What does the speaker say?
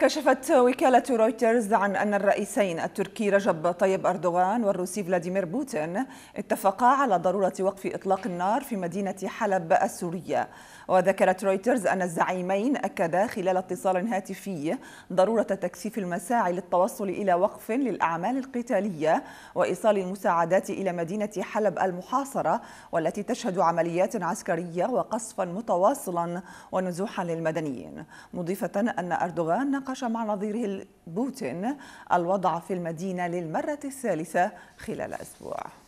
كشفت وكالة رويترز عن أن الرئيسين التركي رجب طيب أردوغان والروسي فلاديمير بوتين اتفقا على ضرورة وقف إطلاق النار في مدينة حلب السورية وذكرت رويترز أن الزعيمين أكدا خلال اتصال هاتفي ضرورة تكثيف المساعي للتوصل إلى وقف للأعمال القتالية وإيصال المساعدات إلى مدينة حلب المحاصرة والتي تشهد عمليات عسكرية وقصفا متواصلا ونزوحا للمدنيين مضيفة أن أردوغان ناقش مع نظيره بوتين الوضع في المدينة للمرة الثالثة خلال أسبوع